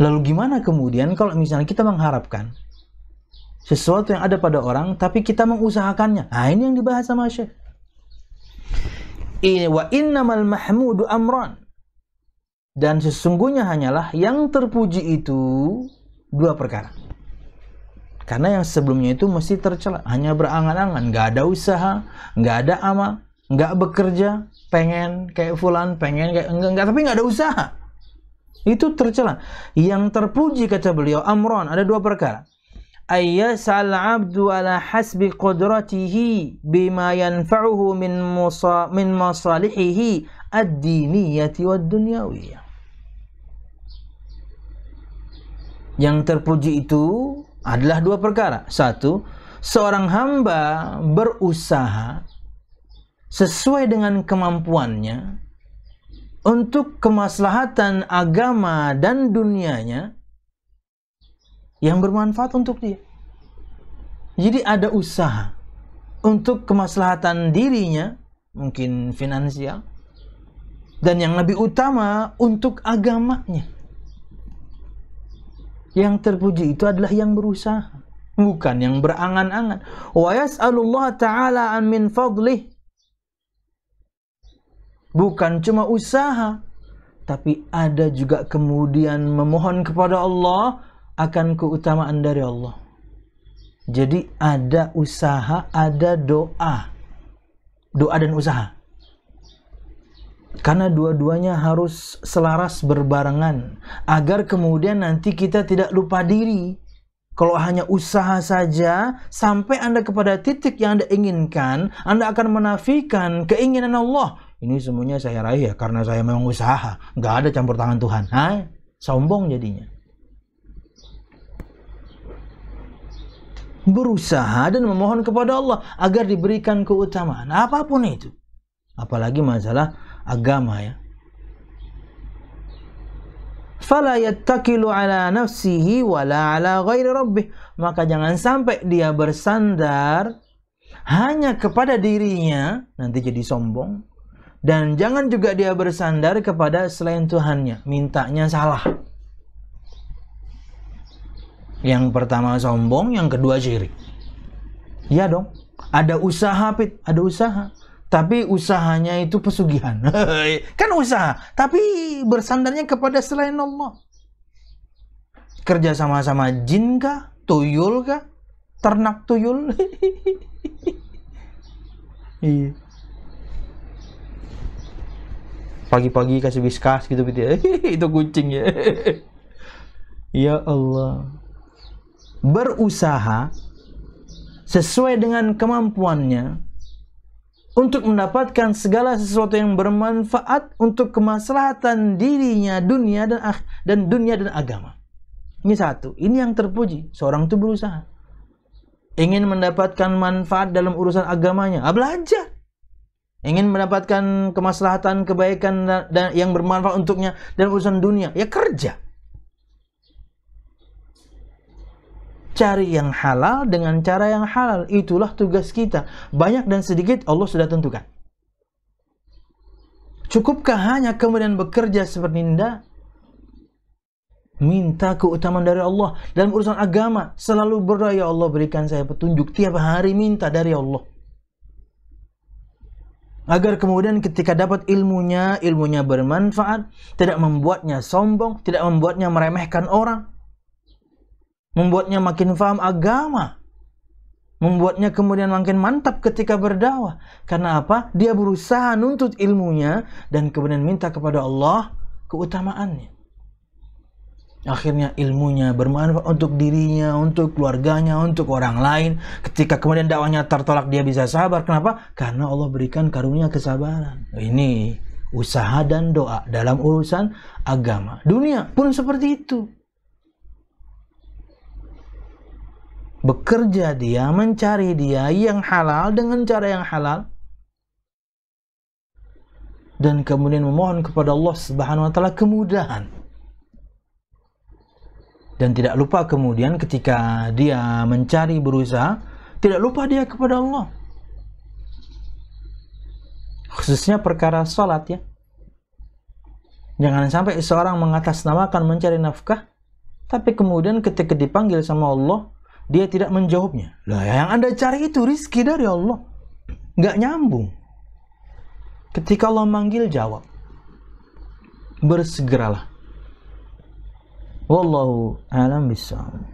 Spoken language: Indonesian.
Lalu gimana kemudian kalau misalnya kita mengharapkan sesuatu yang ada pada orang tapi kita mengusahakannya? Nah, ini yang dibahas sama Syekh. Ini iya, wa innamal mahmudu amran. Dan sesungguhnya hanyalah yang terpuji itu dua perkara. Karena yang sebelumnya itu mesti tercela, hanya berangan-angan, nggak ada usaha, nggak ada amal, nggak bekerja, pengen kayak fulan, pengen kayak enggak, enggak tapi nggak ada usaha itu tercela. Yang terpuji kata beliau amron ada dua perkara. Ayyasal abdu ala hasbi qudratihi bima yanfa'uhu min musa min masalihihi ad-diniyati wad-dunyawiyah. Yang terpuji itu adalah dua perkara. Satu, seorang hamba berusaha sesuai dengan kemampuannya untuk kemaslahatan agama dan dunianya yang bermanfaat untuk dia. Jadi ada usaha untuk kemaslahatan dirinya, mungkin finansial, dan yang lebih utama untuk agamanya. Yang terpuji itu adalah yang berusaha, bukan yang berangan-angan. Wa yas'alullah ta'ala an min fadlih bukan cuma usaha, tapi ada juga kemudian memohon kepada Allah akan keutamaan dari Allah. Jadi ada usaha, ada doa. Doa dan usaha. Karena dua-duanya harus selaras berbarengan agar kemudian nanti kita tidak lupa diri. Kalau hanya usaha saja, sampai Anda kepada titik yang Anda inginkan, Anda akan menafikan keinginan Allah ini semuanya saya raih ya karena saya memang usaha nggak ada campur tangan Tuhan Hai, sombong jadinya berusaha dan memohon kepada Allah agar diberikan keutamaan apapun itu apalagi masalah agama ya fala yattakilu ala nafsihi wala ala ghairi rabbih maka jangan sampai dia bersandar hanya kepada dirinya nanti jadi sombong dan jangan juga dia bersandar kepada selain Tuhannya, mintanya salah. Yang pertama sombong, yang kedua syirik. Ya dong, ada usaha pit, ada usaha. Tapi usahanya itu pesugihan. kan usaha, tapi bersandarnya kepada selain Allah. Kerja sama-sama jin kah? Tuyul kah? Ternak tuyul? iya pagi-pagi kasih whiskas gitu gitu ya. itu kucing ya ya Allah berusaha sesuai dengan kemampuannya untuk mendapatkan segala sesuatu yang bermanfaat untuk kemaslahatan dirinya dunia dan ah dan dunia dan agama ini satu ini yang terpuji seorang itu berusaha ingin mendapatkan manfaat dalam urusan agamanya ah, belajar ingin mendapatkan kemaslahatan, kebaikan dan, dan yang bermanfaat untuknya dan urusan dunia, ya kerja. Cari yang halal dengan cara yang halal, itulah tugas kita. Banyak dan sedikit Allah sudah tentukan. Cukupkah hanya kemudian bekerja seperti Anda? Minta keutamaan dari Allah dalam urusan agama. Selalu berdoa, ya Allah berikan saya petunjuk. Tiap hari minta dari Allah agar kemudian ketika dapat ilmunya, ilmunya bermanfaat, tidak membuatnya sombong, tidak membuatnya meremehkan orang, membuatnya makin faham agama, membuatnya kemudian makin mantap ketika berdakwah. Karena apa? Dia berusaha nuntut ilmunya dan kemudian minta kepada Allah keutamaannya akhirnya ilmunya bermanfaat untuk dirinya, untuk keluarganya, untuk orang lain. Ketika kemudian dakwahnya tertolak dia bisa sabar. Kenapa? Karena Allah berikan karunia kesabaran. Ini usaha dan doa dalam urusan agama. Dunia pun seperti itu. Bekerja dia, mencari dia yang halal dengan cara yang halal dan kemudian memohon kepada Allah Subhanahu wa taala kemudahan dan tidak lupa kemudian ketika dia mencari berusaha tidak lupa dia kepada Allah khususnya perkara salat ya jangan sampai seorang mengatasnamakan mencari nafkah tapi kemudian ketika dipanggil sama Allah dia tidak menjawabnya lah yang anda cari itu rizki dari Allah nggak nyambung ketika Allah manggil jawab bersegeralah والله أعلم بالسلامة